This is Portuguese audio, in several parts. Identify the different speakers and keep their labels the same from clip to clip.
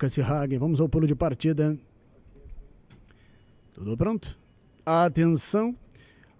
Speaker 1: Cassi Hagen, vamos ao pulo de partida. Tudo pronto? Atenção.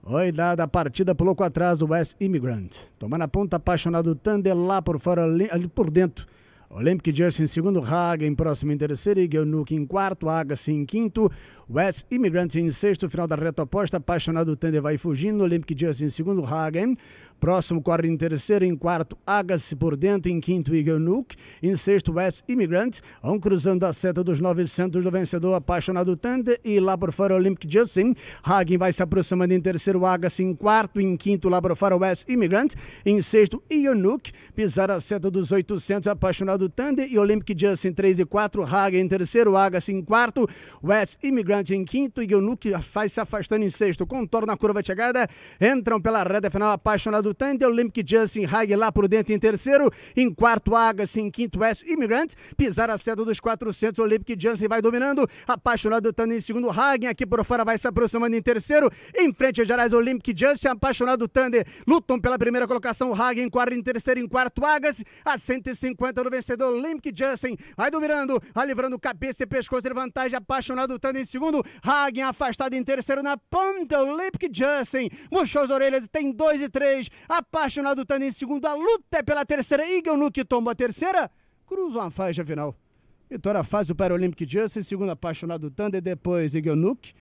Speaker 1: Oi, dada a partida, pulou com atrás o West Immigrant. Tomando a ponta, apaixonado Thunder lá por fora, ali por dentro. Olympic Jersey em segundo, Hagen próximo em terceiro, Igionuk em quarto, Agassi em quinto, West Immigrant em sexto, final da reta oposta, Apaixonado Thunder vai fugindo, Olympic Jersey em segundo, Hagen, Próximo quarto em terceiro, em quarto, Agassi por dentro, em quinto, Eagle Nuke, em sexto, West Immigrant, um cruzando a seta dos 900 do vencedor apaixonado Thunder e lá por fora Olympic Justin. Hagen vai se aproximando em terceiro, Agassi em quarto, em quinto, lá por fora West Immigrant, em sexto, Eagle Nuke, pisar a seta dos 800 apaixonado Thunder e Olympic Justin 3 e 4, Hagen em terceiro, Agassi em quarto, West Immigrant em quinto, Eagle Nuke faz se afastando em sexto, contorno a curva de chegada, entram pela reta final apaixonado do Thunder, eu lembro Justin Hag lá por dentro em terceiro, em quarto Agassi, em quinto West Immigrant, pisar a seta dos 400, Olympic lembro Justin vai dominando, apaixonado do Thunder em segundo, Hagen aqui por fora vai se aproximando em terceiro, em frente a Jarais Olympic, Justin, apaixonado do Thunder, lutam pela primeira colocação, Hagen em quarto, em terceiro, em quarto Agassi, a 150 do vencedor, Olympic Justin, vai dominando, vai livrando cabeça e pescoço de vantagem, apaixonado do Thunder em segundo, Hagen afastado em terceiro na ponta, Olympic Justin, murchou as orelhas, tem dois e três, Apaixonado está em segundo, a luta é pela terceira. Eagle no tomba a terceira, cruza a faixa final. Vitória faz o Paralympic Justice, segundo Apaixonado Thunder, depois Ignuk,